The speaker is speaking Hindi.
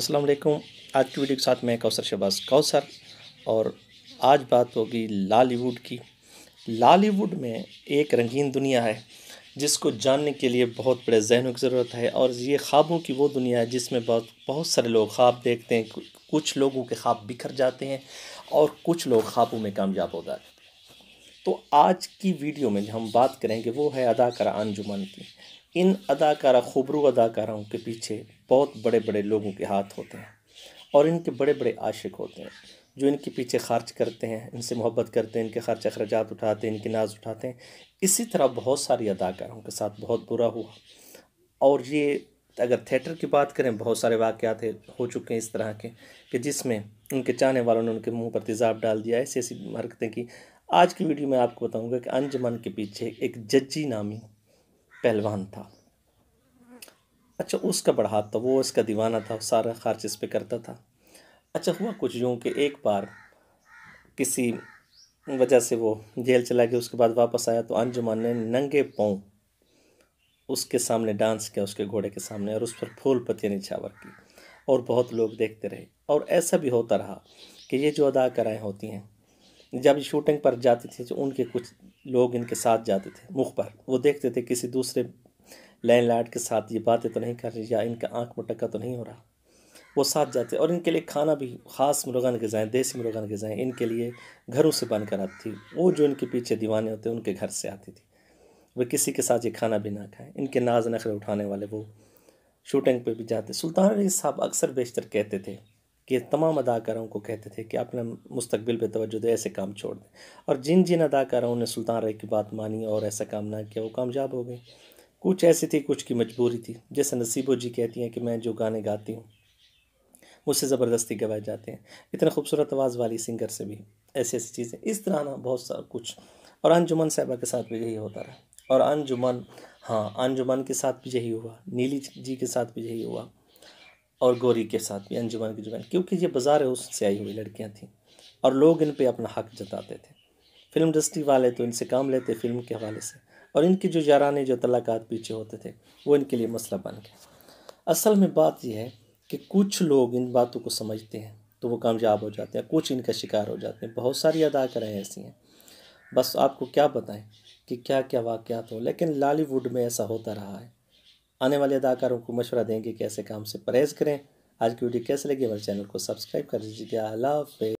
अस्सलाम वालेकुम आज की वीडियो के साथ मैं कौसर शहबाज कौसर और आज बात होगी लालीवुड की लालीवुड में एक रंगीन दुनिया है जिसको जानने के लिए बहुत बड़े जहनों की ज़रूरत है और ये ख्वाबों की वो दुनिया है जिसमें बहुत बहुत सारे लोग ख्वाब देखते हैं कुछ लोगों के ख्वाब बिखर जाते हैं और कुछ लोग ख्वाबों में कामयाब हो जाते हैं तो आज की वीडियो में जो हम बात करेंगे वो है अदाकारा अंजुमन की इन अदाकारा खूबरू अदाकाराओं के पीछे बहुत बड़े बड़े लोगों के हाथ होते हैं और इनके बड़े बड़े आशिक होते हैं जो इनके पीछे खर्च करते हैं इनसे मोहब्बत करते हैं इनके खर्च अखराज उठाते हैं इनकी नाज उठाते हैं इसी तरह बहुत सारी अदाकारों के साथ बहुत बुरा हुआ और ये अगर थिएटर की बात करें बहुत सारे वाक़ात हो चुके हैं इस तरह के कि जिसमें उनके चाहने वालों ने उनके मुंह पर तेज़ाब डाल दिया ऐसी ऐसी हरकतें की आज की वीडियो में आपको बताऊंगा कि अंजमन के पीछे एक जज्जी नामी पहलवान था अच्छा उसका बड़ा हाथ था वो इसका दीवाना था सारा खर्च इस पर करता था अच्छा हुआ कुछ यूँ कि एक बार किसी वजह से वो जेल चला गया उसके बाद वापस आया तो अंजुमान ने नंगे पाँव उसके सामने डांस किया उसके घोड़े के सामने और उस पर फूल पत्तियाँ निछावर की और बहुत लोग देखते रहे और ऐसा भी होता रहा कि ये जो अदाकाराएँ होती हैं जब शूटिंग पर जाती थी तो उनके कुछ लोग इनके साथ जाते थे मुख पर वो देखते थे किसी दूसरे लैंड लाइट के साथ ये बातें तो नहीं कर रही या इनका आँख मुटक्का तो नहीं हो रहा वो साथ जाते और इनके लिए खाना भी ख़ास मुर्गन गज़ाएँ देसी मुर्गन गज़ाएँ इनके लिए घरों से बनकर आती थी वो जो इनके पीछे दीवाने होते उनके घर से आती थी वे किसी के साथ ये खाना भी ना खाएं इनके नाज नखरे उठाने वाले वो शूटिंग पे भी जाते सुल्तान अली साहब अक्सर बेशतर कहते थे कि तमाम अदाकारों को कहते थे कि अपने मुस्तबिल पर तोज्जो दें ऐसे काम छोड़ दें और जिन जिन अदाकारों ने सुल्तान रे की बात मानी और ऐसा काम ना किया वो कामयाब हो गए कुछ ऐसी थी कुछ की मजबूरी थी जैसे नसीबो जी कहती हैं कि मैं जो गाने गाती हूँ मुझसे ज़बरदस्ती गवाए जाते हैं इतने खूबसूरत आवाज़ वाली सिंगर से भी ऐसी ऐसी चीज़ें इस तरह ना बहुत सारा कुछ और अंजुमन साहबा के साथ भी यही होता रहा और अंजुमन हाँ अंजुमन के साथ भी यही हुआ नीली जी के साथ भी यही हुआ और गौरी के साथ भी अंजुमन की जुबान क्योंकि ये बाजार है से आई हुई लड़कियाँ थीं और लोग इन पर अपना हक जताते थे फिल्म इंडस्ट्री वाले तो इनसे काम लेते फिल्म के हवाले से और इनकी जो याराने जो तलाक़ात पीछे होते थे वो इनके लिए मसला बन गए असल में बात यह है कि कुछ लोग इन बातों को समझते हैं तो वो कामयाब हो जाते हैं कुछ इनका शिकार हो जाते हैं बहुत सारी अदाकाराएँ ऐसी हैं बस आपको क्या बताएं कि क्या क्या वाक़ हो लेकिन लालीवुड में ऐसा होता रहा है आने वाले अदाकारों को मशवरा देंगे कि ऐसे काम से परहेज़ करें आज की वीडियो कैसे लगी हमारे चैनल को सब्सक्राइब कर लीजिएगा अल्लाह हाफि